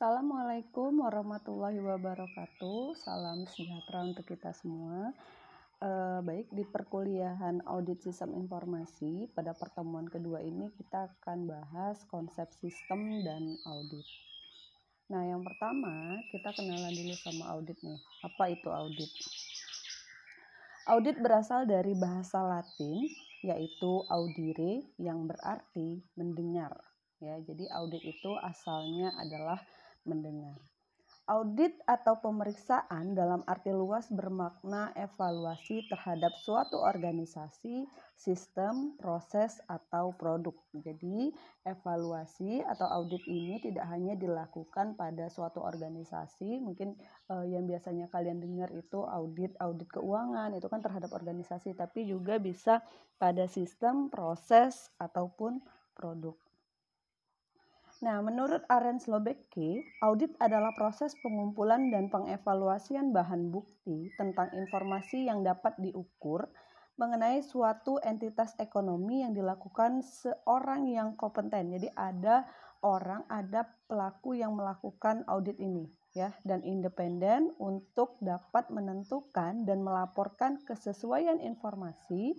Assalamualaikum warahmatullahi wabarakatuh. Salam sejahtera untuk kita semua. E, baik di perkuliahan audit sistem informasi pada pertemuan kedua ini kita akan bahas konsep sistem dan audit. Nah, yang pertama kita kenalan dulu sama audit nih. Apa itu audit? Audit berasal dari bahasa Latin yaitu audire yang berarti mendengar. Ya, jadi audit itu asalnya adalah mendengar. Audit atau pemeriksaan dalam arti luas bermakna evaluasi terhadap suatu organisasi, sistem, proses, atau produk. Jadi, evaluasi atau audit ini tidak hanya dilakukan pada suatu organisasi, mungkin eh, yang biasanya kalian dengar itu audit, audit keuangan, itu kan terhadap organisasi, tapi juga bisa pada sistem, proses, ataupun produk. Nah, menurut Aren Slobecki, audit adalah proses pengumpulan dan pengevaluasian bahan bukti tentang informasi yang dapat diukur mengenai suatu entitas ekonomi yang dilakukan seorang yang kompeten. Jadi ada orang, ada pelaku yang melakukan audit ini ya dan independen untuk dapat menentukan dan melaporkan kesesuaian informasi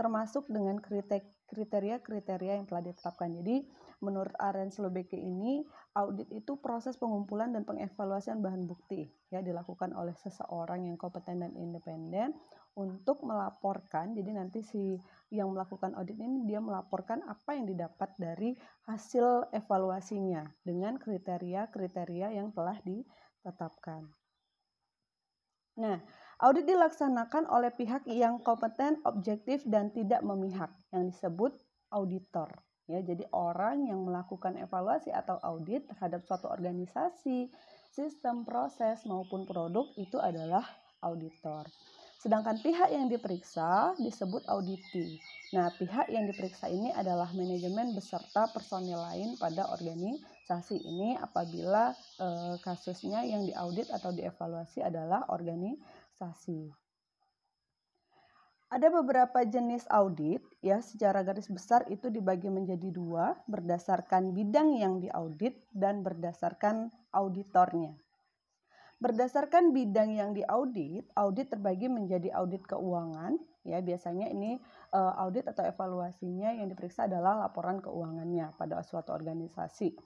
termasuk dengan kriteria-kriteria yang telah ditetapkan. Jadi menurut Aren Slobeke ini, audit itu proses pengumpulan dan pengevaluasian bahan bukti ya dilakukan oleh seseorang yang kompeten dan independen untuk melaporkan. Jadi nanti si yang melakukan audit ini dia melaporkan apa yang didapat dari hasil evaluasinya dengan kriteria-kriteria yang telah ditetapkan. Nah, audit dilaksanakan oleh pihak yang kompeten, objektif, dan tidak memihak, yang disebut auditor. Ya, jadi orang yang melakukan evaluasi atau audit terhadap suatu organisasi, sistem, proses maupun produk itu adalah auditor. Sedangkan pihak yang diperiksa disebut auditi. Nah, pihak yang diperiksa ini adalah manajemen beserta personil lain pada organisasi ini apabila e, kasusnya yang diaudit atau dievaluasi adalah organisasi. Ada beberapa jenis audit, ya. Secara garis besar, itu dibagi menjadi dua: berdasarkan bidang yang diaudit dan berdasarkan auditornya. Berdasarkan bidang yang diaudit, audit terbagi menjadi audit keuangan, ya. Biasanya ini eh, audit atau evaluasinya yang diperiksa adalah laporan keuangannya pada suatu organisasi.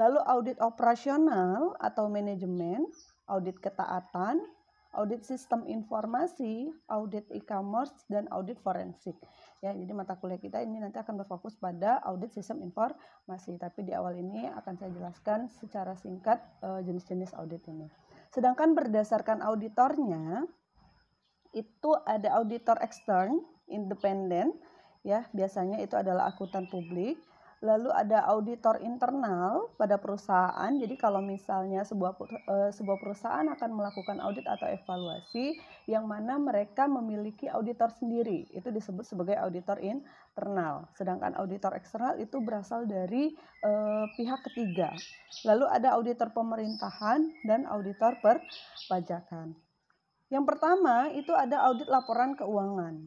Lalu audit operasional atau manajemen, audit ketaatan, audit sistem informasi, audit e-commerce, dan audit forensik. Ya, jadi mata kuliah kita ini nanti akan berfokus pada audit sistem informasi, tapi di awal ini akan saya jelaskan secara singkat eh, jenis-jenis audit ini. Sedangkan berdasarkan auditornya, itu ada auditor ekstern, independen, ya biasanya itu adalah akuntan publik, lalu ada auditor internal pada perusahaan. Jadi kalau misalnya sebuah eh, sebuah perusahaan akan melakukan audit atau evaluasi yang mana mereka memiliki auditor sendiri, itu disebut sebagai auditor internal. Sedangkan auditor eksternal itu berasal dari eh, pihak ketiga. Lalu ada auditor pemerintahan dan auditor perpajakan. Yang pertama itu ada audit laporan keuangan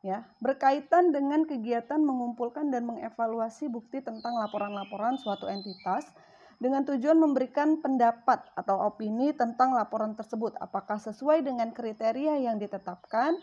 ya berkaitan dengan kegiatan mengumpulkan dan mengevaluasi bukti tentang laporan-laporan suatu entitas dengan tujuan memberikan pendapat atau opini tentang laporan tersebut apakah sesuai dengan kriteria yang ditetapkan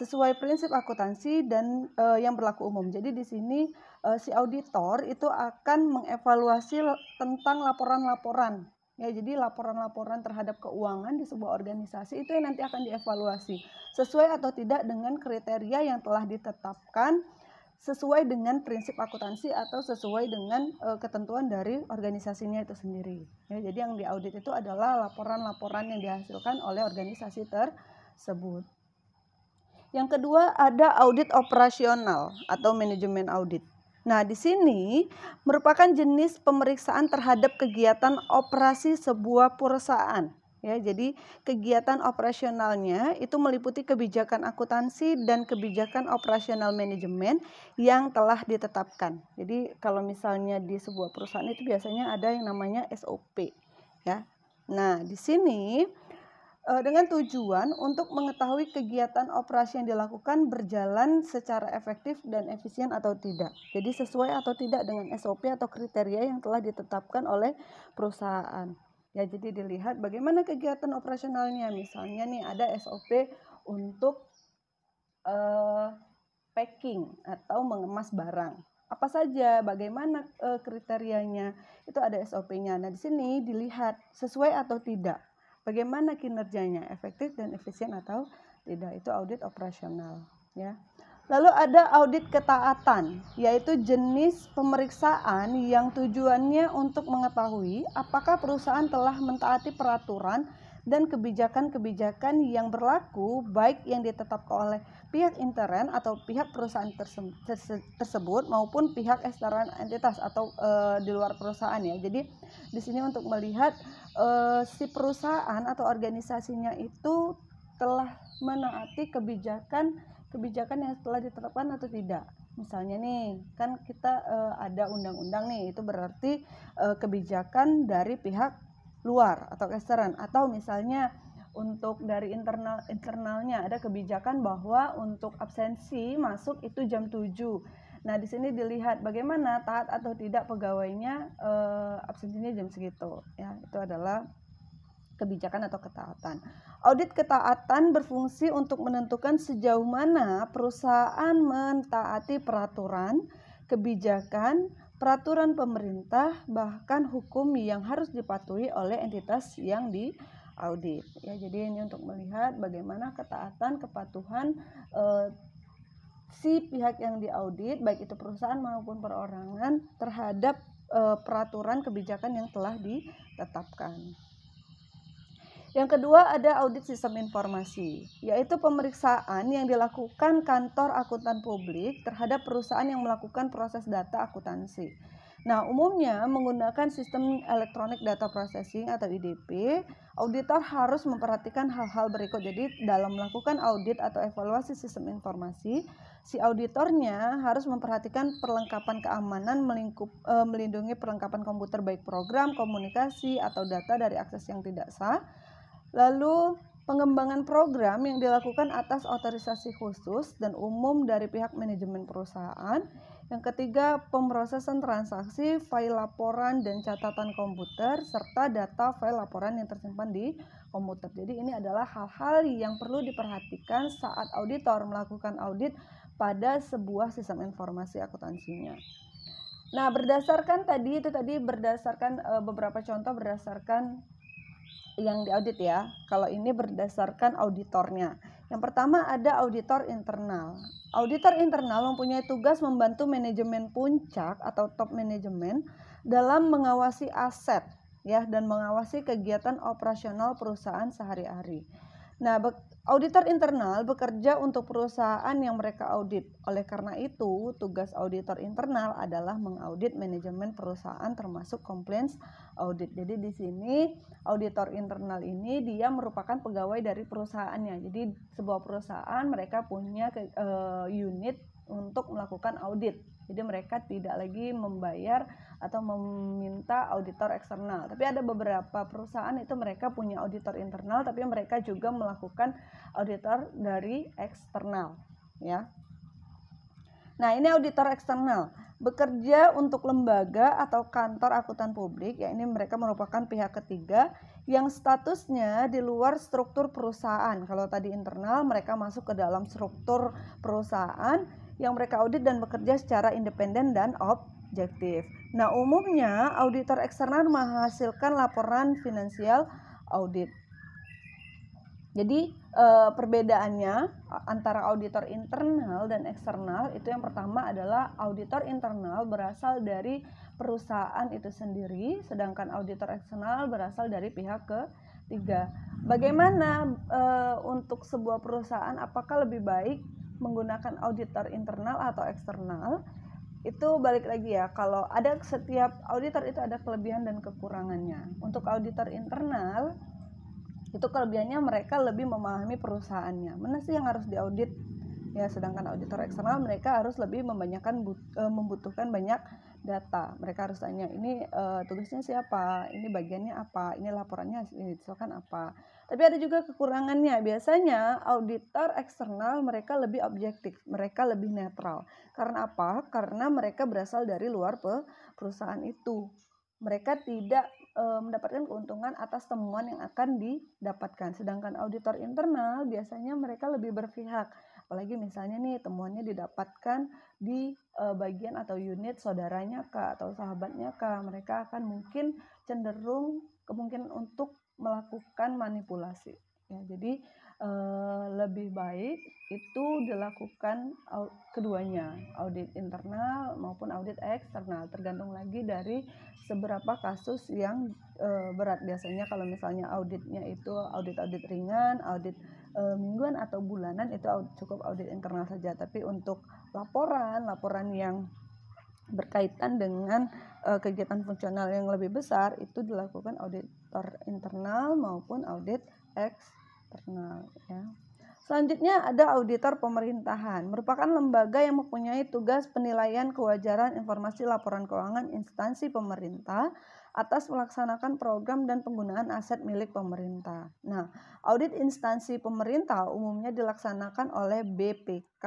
sesuai prinsip akuntansi dan e, yang berlaku umum. Jadi di sini e, si auditor itu akan mengevaluasi tentang laporan-laporan Ya, jadi laporan-laporan terhadap keuangan di sebuah organisasi itu yang nanti akan dievaluasi sesuai atau tidak dengan kriteria yang telah ditetapkan sesuai dengan prinsip akuntansi atau sesuai dengan e, ketentuan dari organisasinya itu sendiri. Ya, jadi yang diaudit itu adalah laporan-laporan yang dihasilkan oleh organisasi tersebut. Yang kedua ada audit operasional atau manajemen audit. Nah, di sini merupakan jenis pemeriksaan terhadap kegiatan operasi sebuah perusahaan. Ya, jadi kegiatan operasionalnya itu meliputi kebijakan akuntansi dan kebijakan operasional manajemen yang telah ditetapkan. Jadi kalau misalnya di sebuah perusahaan itu biasanya ada yang namanya SOP, ya. Nah, di sini Eh, dengan tujuan untuk mengetahui kegiatan operasi yang dilakukan berjalan secara efektif dan efisien atau tidak. Jadi sesuai atau tidak dengan SOP atau kriteria yang telah ditetapkan oleh perusahaan. Ya, jadi dilihat bagaimana kegiatan operasionalnya. Misalnya nih ada SOP untuk uh, packing atau mengemas barang. Apa saja, bagaimana uh, kriterianya? Itu ada SOP-nya. Nah, di sini dilihat sesuai atau tidak Bagaimana kinerjanya, efektif dan efisien atau tidak? Itu audit operasional, ya. Lalu ada audit ketaatan, yaitu jenis pemeriksaan yang tujuannya untuk mengetahui apakah perusahaan telah mentaati peraturan dan kebijakan-kebijakan yang berlaku baik yang ditetapkan oleh pihak intern atau pihak perusahaan terse terse tersebut maupun pihak eksternal entitas atau e, di luar perusahaan ya. Jadi di sini untuk melihat e, si perusahaan atau organisasinya itu telah menaati kebijakan kebijakan yang telah ditetapkan atau tidak misalnya nih kan kita e, ada undang-undang nih itu berarti e, kebijakan dari pihak luar atau eksternal atau misalnya untuk dari internal internalnya ada kebijakan bahwa untuk absensi masuk itu jam 7. Nah, di sini dilihat bagaimana taat atau tidak pegawainya eh, absensinya jam segitu. Ya, itu adalah kebijakan atau ketaatan. Audit ketaatan berfungsi untuk menentukan sejauh mana perusahaan mentaati peraturan, kebijakan, peraturan pemerintah, bahkan hukum yang harus dipatuhi oleh entitas yang diaudit. Ya, jadi ini untuk melihat bagaimana ketaatan, kepatuhan eh, si pihak yang diaudit, baik itu perusahaan maupun perorangan terhadap eh, peraturan kebijakan yang telah ditetapkan. Yang kedua ada audit sistem informasi, yaitu pemeriksaan yang dilakukan kantor akuntan publik terhadap perusahaan yang melakukan proses data akuntansi. Nah, umumnya menggunakan sistem elektronik data processing atau IDP, auditor harus memperhatikan hal-hal berikut. Jadi, dalam melakukan audit atau evaluasi sistem informasi, si auditornya harus memperhatikan perlengkapan keamanan melingkup, e, melindungi perlengkapan komputer baik program, komunikasi, atau data dari akses yang tidak sah Lalu pengembangan program yang dilakukan atas otorisasi khusus dan umum dari pihak manajemen perusahaan. Yang ketiga, pemrosesan transaksi, file laporan dan catatan komputer serta data file laporan yang tersimpan di komputer. Jadi ini adalah hal-hal yang perlu diperhatikan saat auditor melakukan audit pada sebuah sistem informasi akuntansinya. Nah, berdasarkan tadi itu tadi berdasarkan eh, beberapa contoh berdasarkan yang diaudit ya. Kalau ini berdasarkan auditornya. Yang pertama ada auditor internal. Auditor internal mempunyai tugas membantu manajemen puncak atau top manajemen dalam mengawasi aset ya dan mengawasi kegiatan operasional perusahaan sehari-hari. Nah, auditor internal bekerja untuk perusahaan yang mereka audit. Oleh karena itu, tugas auditor internal adalah mengaudit manajemen perusahaan termasuk compliance audit. Jadi di sini auditor internal ini dia merupakan pegawai dari perusahaannya. Jadi sebuah perusahaan mereka punya eh, unit untuk melakukan audit. Jadi mereka tidak lagi membayar atau meminta auditor eksternal. Tapi ada beberapa perusahaan itu mereka punya auditor internal tapi mereka juga melakukan auditor dari eksternal, ya. Nah, ini auditor eksternal bekerja untuk lembaga atau kantor akuntan publik, ya ini mereka merupakan pihak ketiga yang statusnya di luar struktur perusahaan. Kalau tadi internal, mereka masuk ke dalam struktur perusahaan yang mereka audit dan bekerja secara independen dan objektif. Nah, umumnya auditor eksternal menghasilkan laporan finansial audit. Jadi eh, perbedaannya antara auditor internal dan eksternal itu yang pertama adalah auditor internal berasal dari perusahaan itu sendiri, sedangkan auditor eksternal berasal dari pihak ketiga. Bagaimana eh, untuk sebuah perusahaan apakah lebih baik menggunakan auditor internal atau eksternal? Itu balik lagi ya, kalau ada setiap auditor itu ada kelebihan dan kekurangannya. Untuk auditor internal itu kelebihannya mereka lebih memahami perusahaannya mana sih yang harus diaudit ya sedangkan auditor eksternal mereka harus lebih membanyakkan eh, membutuhkan banyak data mereka harus tanya ini uh, tugasnya siapa ini bagiannya apa ini laporannya misalkan eh, apa tapi ada juga kekurangannya biasanya auditor eksternal mereka lebih objektif mereka lebih netral karena apa karena mereka berasal dari luar perusahaan itu mereka tidak e, mendapatkan keuntungan atas temuan yang akan didapatkan. Sedangkan auditor internal biasanya mereka lebih berpihak. Apalagi misalnya nih temuannya didapatkan di e, bagian atau unit saudaranya kah atau sahabatnya kah, mereka akan mungkin cenderung kemungkinan untuk melakukan manipulasi. Ya, jadi Eh, lebih baik itu dilakukan keduanya, audit internal maupun audit eksternal, tergantung lagi dari seberapa kasus yang eh, berat. Biasanya kalau misalnya auditnya itu audit-audit ringan, audit eh, mingguan atau bulanan itu cukup audit internal saja. Tapi untuk laporan, laporan yang berkaitan dengan kegiatan fungsional yang lebih besar itu dilakukan auditor internal maupun audit eksternal eksternal ya. Selanjutnya ada auditor pemerintahan, merupakan lembaga yang mempunyai tugas penilaian kewajaran informasi laporan keuangan instansi pemerintah atas melaksanakan program dan penggunaan aset milik pemerintah. Nah, audit instansi pemerintah umumnya dilaksanakan oleh BPK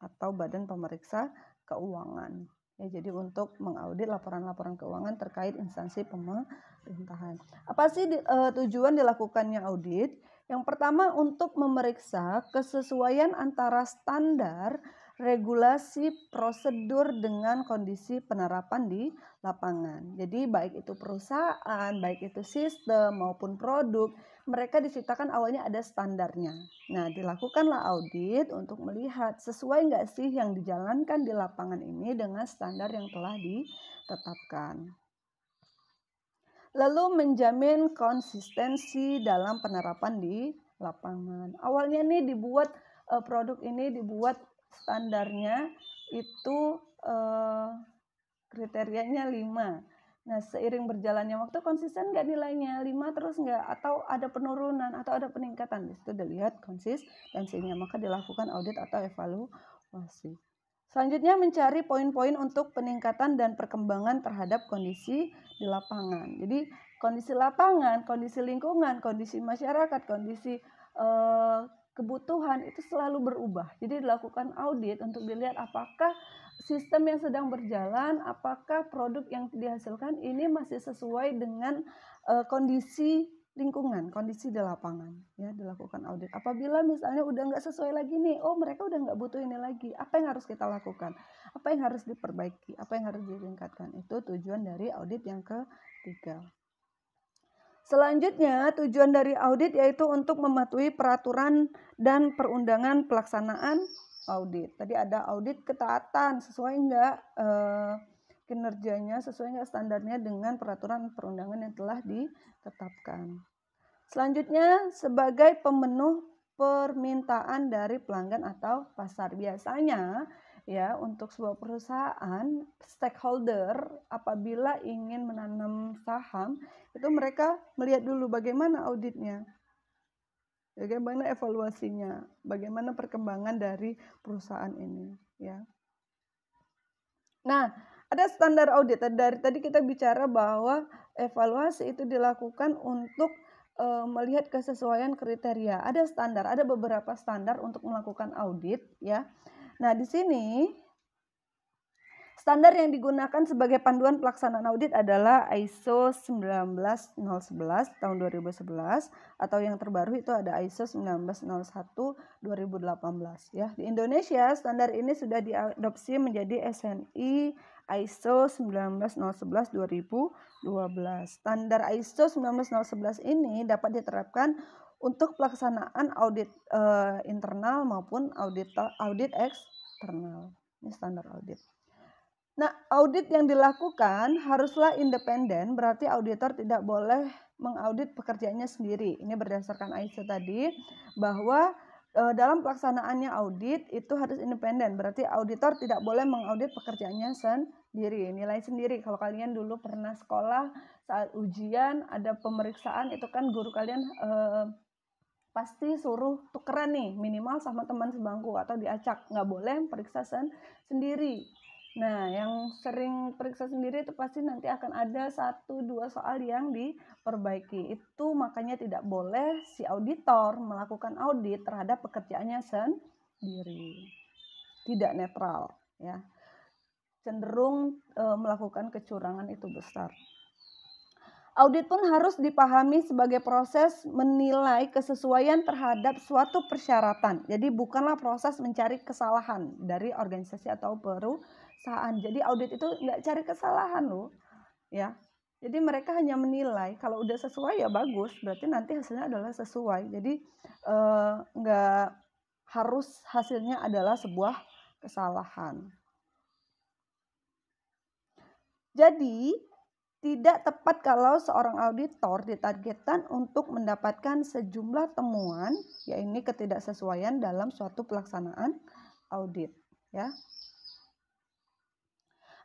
atau Badan Pemeriksa Keuangan. Ya, jadi untuk mengaudit laporan-laporan keuangan terkait instansi pemerintahan. Apa sih di, uh, tujuan dilakukannya audit? Yang pertama untuk memeriksa kesesuaian antara standar regulasi prosedur dengan kondisi penerapan di lapangan. Jadi baik itu perusahaan, baik itu sistem maupun produk, mereka diciptakan awalnya ada standarnya. Nah, dilakukanlah audit untuk melihat sesuai nggak sih yang dijalankan di lapangan ini dengan standar yang telah ditetapkan lalu menjamin konsistensi dalam penerapan di lapangan. Awalnya nih dibuat eh, produk ini dibuat standarnya itu eh, kriterianya 5. Nah, seiring berjalannya waktu konsisten nggak nilainya? 5 terus nggak? Atau ada penurunan atau ada peningkatan? Di situ dilihat konsistensinya, maka dilakukan audit atau evaluasi. Selanjutnya mencari poin-poin untuk peningkatan dan perkembangan terhadap kondisi di lapangan. Jadi kondisi lapangan, kondisi lingkungan, kondisi masyarakat, kondisi eh, kebutuhan itu selalu berubah. Jadi dilakukan audit untuk dilihat apakah sistem yang sedang berjalan, apakah produk yang dihasilkan ini masih sesuai dengan eh, kondisi lingkungan, kondisi di lapangan, ya dilakukan audit. Apabila misalnya udah nggak sesuai lagi nih, oh mereka udah nggak butuh ini lagi, apa yang harus kita lakukan? Apa yang harus diperbaiki? Apa yang harus ditingkatkan? Itu tujuan dari audit yang ketiga. Selanjutnya, tujuan dari audit yaitu untuk mematuhi peraturan dan perundangan pelaksanaan audit. Tadi ada audit ketaatan, sesuai nggak eh, kinerjanya, sesuai nggak standarnya dengan peraturan perundangan yang telah ditetapkan. Selanjutnya, sebagai pemenuh permintaan dari pelanggan atau pasar biasanya ya untuk sebuah perusahaan stakeholder apabila ingin menanam saham itu mereka melihat dulu bagaimana auditnya bagaimana evaluasinya bagaimana perkembangan dari perusahaan ini ya nah ada standar audit dari tadi kita bicara bahwa evaluasi itu dilakukan untuk uh, melihat kesesuaian kriteria. Ada standar, ada beberapa standar untuk melakukan audit ya. Nah, di sini Standar yang digunakan sebagai panduan pelaksanaan audit adalah ISO 19011 tahun 2011 atau yang terbaru itu ada ISO 1901 2018 ya. Di Indonesia standar ini sudah diadopsi menjadi SNI ISO 19011 2012. Standar ISO 19011 ini dapat diterapkan untuk pelaksanaan audit uh, internal maupun audit audit eksternal. Ini standar audit. Nah, audit yang dilakukan haruslah independen, berarti auditor tidak boleh mengaudit pekerjaannya sendiri. Ini berdasarkan ISO tadi bahwa e, dalam pelaksanaannya audit itu harus independen, berarti auditor tidak boleh mengaudit pekerjaannya sendiri, nilai sendiri. Kalau kalian dulu pernah sekolah saat ujian ada pemeriksaan itu kan guru kalian e, pasti suruh tukeran nih minimal sama teman sebangku atau diacak nggak boleh periksa sen sendiri Nah, yang sering periksa sendiri itu pasti nanti akan ada satu dua soal yang diperbaiki. Itu makanya tidak boleh si auditor melakukan audit terhadap pekerjaannya sendiri. Tidak netral, ya. Cenderung e, melakukan kecurangan itu besar. Audit pun harus dipahami sebagai proses menilai kesesuaian terhadap suatu persyaratan. Jadi bukanlah proses mencari kesalahan dari organisasi atau perusahaan. Jadi audit itu nggak cari kesalahan loh, ya. Jadi mereka hanya menilai kalau udah sesuai ya bagus, berarti nanti hasilnya adalah sesuai. Jadi eh, harus hasilnya adalah sebuah kesalahan. Jadi tidak tepat kalau seorang auditor ditargetkan untuk mendapatkan sejumlah temuan, yaitu ketidaksesuaian dalam suatu pelaksanaan audit. Ya,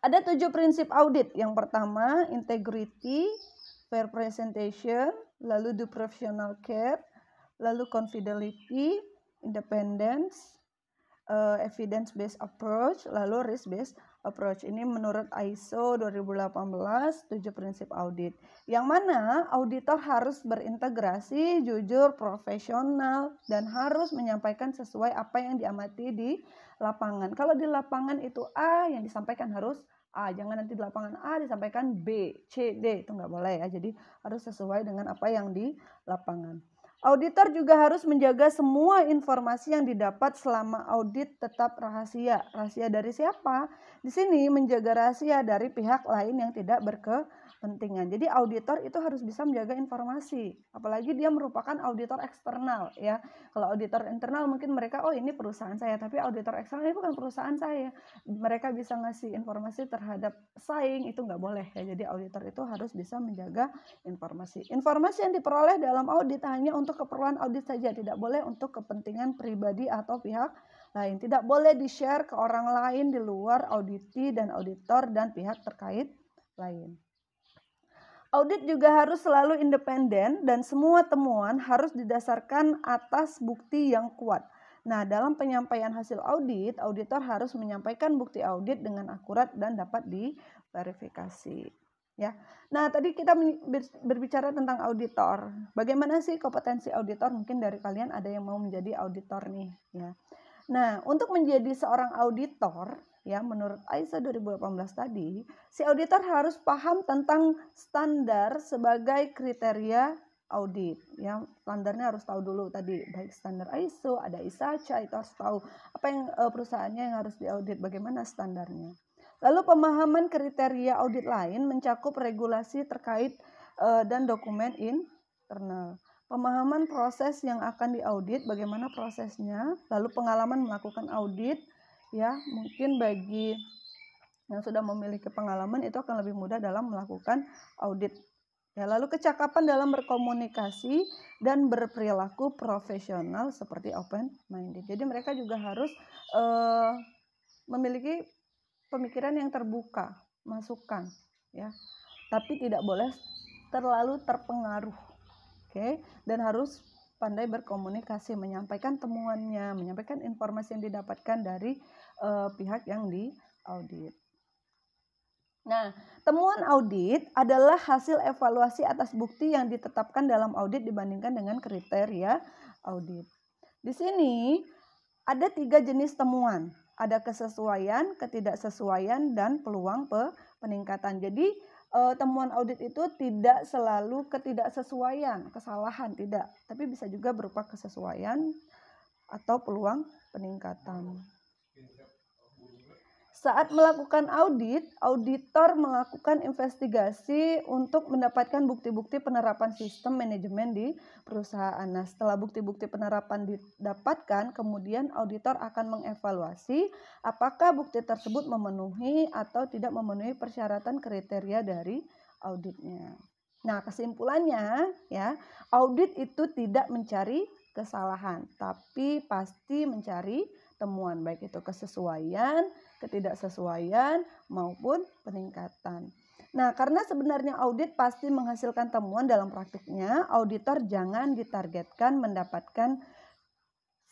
ada tujuh prinsip audit. Yang pertama, integrity, fair presentation, lalu due professional care, lalu confidentiality, independence, eh, evidence-based approach, lalu risk-based approach ini menurut ISO 2018 7 prinsip audit yang mana auditor harus berintegrasi jujur profesional dan harus menyampaikan sesuai apa yang diamati di lapangan kalau di lapangan itu A yang disampaikan harus A jangan nanti di lapangan A disampaikan B C D itu nggak boleh ya jadi harus sesuai dengan apa yang di lapangan Auditor juga harus menjaga semua informasi yang didapat selama audit tetap rahasia. Rahasia dari siapa? Di sini menjaga rahasia dari pihak lain yang tidak berkepentingan. Jadi auditor itu harus bisa menjaga informasi, apalagi dia merupakan auditor eksternal ya. Kalau auditor internal mungkin mereka oh ini perusahaan saya, tapi auditor eksternal ini bukan perusahaan saya. Mereka bisa ngasih informasi terhadap saing itu nggak boleh ya. Jadi auditor itu harus bisa menjaga informasi. Informasi yang diperoleh dalam audit hanya untuk untuk keperluan audit saja, tidak boleh untuk kepentingan pribadi atau pihak lain. Tidak boleh di-share ke orang lain di luar auditi dan auditor dan pihak terkait lain. Audit juga harus selalu independen dan semua temuan harus didasarkan atas bukti yang kuat. Nah, dalam penyampaian hasil audit, auditor harus menyampaikan bukti audit dengan akurat dan dapat diverifikasi ya. Nah, tadi kita berbicara tentang auditor. Bagaimana sih kompetensi auditor? Mungkin dari kalian ada yang mau menjadi auditor nih, ya. Nah, untuk menjadi seorang auditor, ya menurut ISO 2018 tadi, si auditor harus paham tentang standar sebagai kriteria audit ya standarnya harus tahu dulu tadi baik standar ISO ada ISACA itu harus tahu apa yang eh, perusahaannya yang harus diaudit bagaimana standarnya Lalu pemahaman kriteria audit lain mencakup regulasi terkait uh, dan dokumen internal. Pemahaman proses yang akan diaudit, bagaimana prosesnya, lalu pengalaman melakukan audit, ya mungkin bagi yang sudah memiliki pengalaman itu akan lebih mudah dalam melakukan audit. Ya, lalu kecakapan dalam berkomunikasi dan berperilaku profesional seperti open minded. Jadi mereka juga harus uh, memiliki pemikiran yang terbuka, masukan, ya. Tapi tidak boleh terlalu terpengaruh. Oke, okay? dan harus pandai berkomunikasi, menyampaikan temuannya, menyampaikan informasi yang didapatkan dari uh, pihak yang diaudit. Nah, temuan audit adalah hasil evaluasi atas bukti yang ditetapkan dalam audit dibandingkan dengan kriteria audit. Di sini ada tiga jenis temuan ada kesesuaian, ketidaksesuaian dan peluang pe peningkatan. Jadi eh, temuan audit itu tidak selalu ketidaksesuaian, kesalahan tidak, tapi bisa juga berupa kesesuaian atau peluang peningkatan. Saat melakukan audit, auditor melakukan investigasi untuk mendapatkan bukti-bukti penerapan sistem manajemen di perusahaan. Nah, setelah bukti-bukti penerapan didapatkan, kemudian auditor akan mengevaluasi apakah bukti tersebut memenuhi atau tidak memenuhi persyaratan kriteria dari auditnya. Nah, kesimpulannya ya, audit itu tidak mencari kesalahan, tapi pasti mencari temuan baik itu kesesuaian, ketidaksesuaian maupun peningkatan. Nah, karena sebenarnya audit pasti menghasilkan temuan dalam praktiknya, auditor jangan ditargetkan mendapatkan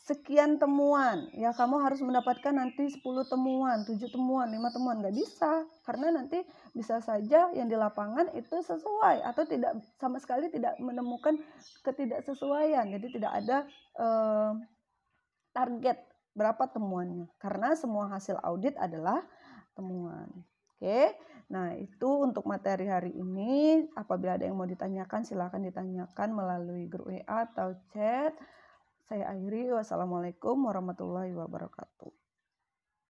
sekian temuan. Ya, kamu harus mendapatkan nanti 10 temuan, 7 temuan, 5 temuan. Nggak bisa, karena nanti bisa saja yang di lapangan itu sesuai atau tidak sama sekali tidak menemukan ketidaksesuaian. Jadi tidak ada eh, target berapa temuannya karena semua hasil audit adalah temuan. Oke. Nah, itu untuk materi hari ini. Apabila ada yang mau ditanyakan silahkan ditanyakan melalui grup WA atau chat. Saya akhiri. Wassalamualaikum warahmatullahi wabarakatuh.